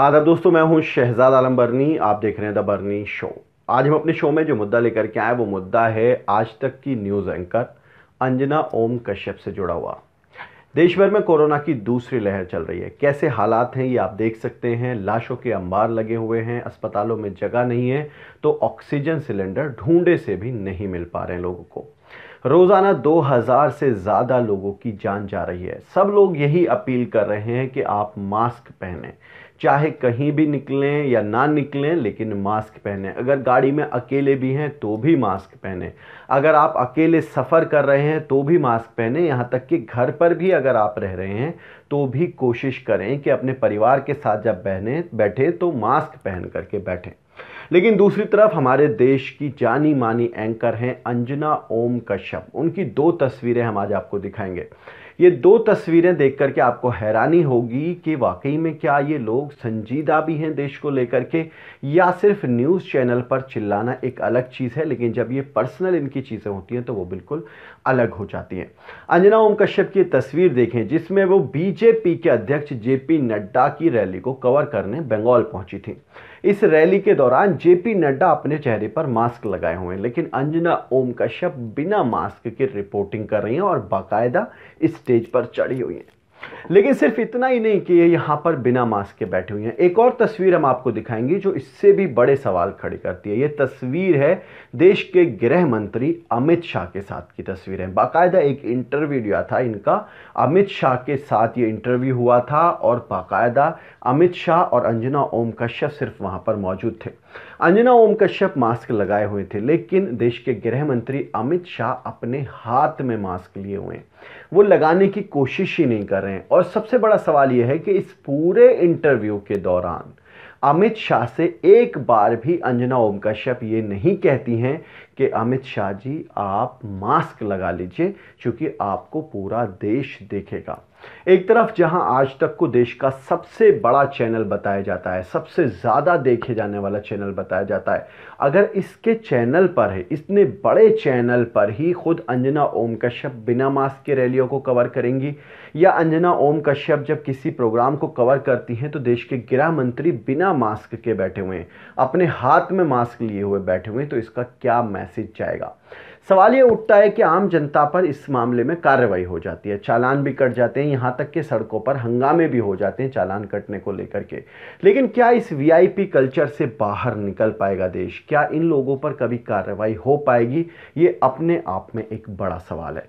आदर दोस्तों मैं हूं शहजाद आलम बर्नी आप देख रहे हैं द बर्नी शो आज हम अपने शो में जो मुद्दा लेकर के आए वो मुद्दा है आज तक की न्यूज़ एंकर अंजना ओम कश्यप से जुड़ा हुआ देश भर में कोरोना की दूसरी लहर चल रही है कैसे हालात हैं ये आप देख सकते हैं लाशों के अंबार लगे हुए हैं अस्पतालों में जगह नहीं है तो ऑक्सीजन सिलेंडर ढूंढे से भी नहीं मिल पा रहे हैं लोगों को रोज़ाना 2000 से ज़्यादा लोगों की जान जा रही है सब लोग यही अपील कर रहे हैं कि आप मास्क पहनें चाहे कहीं भी निकलें या ना निकलें लेकिन मास्क पहने अगर गाड़ी में अकेले भी हैं तो भी मास्क पहने अगर आप अकेले सफ़र कर रहे हैं तो भी मास्क पहने यहाँ तक कि घर पर भी अगर आप रह रहे हैं तो भी कोशिश करें कि अपने परिवार के साथ जब बहने बैठे तो मास्क पहन करके बैठें लेकिन दूसरी तरफ हमारे देश की जानी मानी एंकर हैं अंजना ओम कश्यप उनकी दो तस्वीरें हम आज आपको दिखाएंगे ये दो तस्वीरें देख करके आपको हैरानी होगी कि वाकई में क्या ये लोग संजीदा भी हैं देश को लेकर के या सिर्फ न्यूज़ चैनल पर चिल्लाना एक अलग चीज़ है लेकिन जब ये पर्सनल इनकी चीज़ें होती हैं तो वो बिल्कुल अलग हो जाती हैं अंजना ओम कश्यप की तस्वीर देखें जिसमें वो बीजेपी के अध्यक्ष जे नड्डा की रैली को कवर करने बंगाल पहुंची थी इस रैली के दौरान जे नड्डा अपने चेहरे पर मास्क लगाए हुए हैं लेकिन अंजना ओम कश्यप बिना मास्क के रिपोर्टिंग कर रही हैं और बाकायदा इस स्टेज पर चढ़ी हुई हैं लेकिन सिर्फ इतना ही नहीं कि ये यहाँ पर बिना मास्क के बैठी हुई हैं एक और तस्वीर हम आपको दिखाएंगे जो इससे भी बड़े सवाल खड़े करती है ये तस्वीर है देश के गृह मंत्री अमित शाह के साथ की तस्वीर है बाकायदा एक इंटरव्यू दिया था इनका अमित शाह के साथ ये इंटरव्यू हुआ था और बाकायदा अमित शाह और अंजना ओम कश्यप सिर्फ वहाँ पर मौजूद थे अंजना ओम कश्यप मास्क लगाए हुए थे लेकिन देश के गृह मंत्री अमित शाह अपने हाथ में मास्क लिए हुए हैं वो लगाने की कोशिश ही नहीं कर रहे हैं और सबसे बड़ा सवाल यह है कि इस पूरे इंटरव्यू के दौरान अमित शाह से एक बार भी अंजना ओम कश्यप ये नहीं कहती हैं कि अमित शाह जी आप मास्क लगा लीजिए क्योंकि आपको पूरा देश देखेगा एक तरफ जहां आज तक को देश का सबसे बड़ा चैनल बताया जाता है सबसे ज़्यादा देखे जाने वाला चैनल बताया जाता है अगर इसके चैनल पर है इतने बड़े चैनल पर ही खुद अंजना ओम कश्यप बिना मास्क के रैलियों को कवर करेंगी या अंजना ओम कश्यप जब किसी प्रोग्राम को कवर करती हैं तो देश के गृह मंत्री बिना बिना मास्क के बैठे हुए हैं अपने हाथ में मास्क लिए हुए बैठे हुए हैं तो इसका क्या मैसेज जाएगा सवाल ये उठता है कि आम जनता पर इस मामले में कार्रवाई हो जाती है चालान भी कट जाते हैं यहाँ तक कि सड़कों पर हंगामे भी हो जाते हैं चालान कटने को लेकर के लेकिन क्या इस वीआईपी कल्चर से बाहर निकल पाएगा देश क्या इन लोगों पर कभी कार्रवाई हो पाएगी ये अपने आप में एक बड़ा सवाल है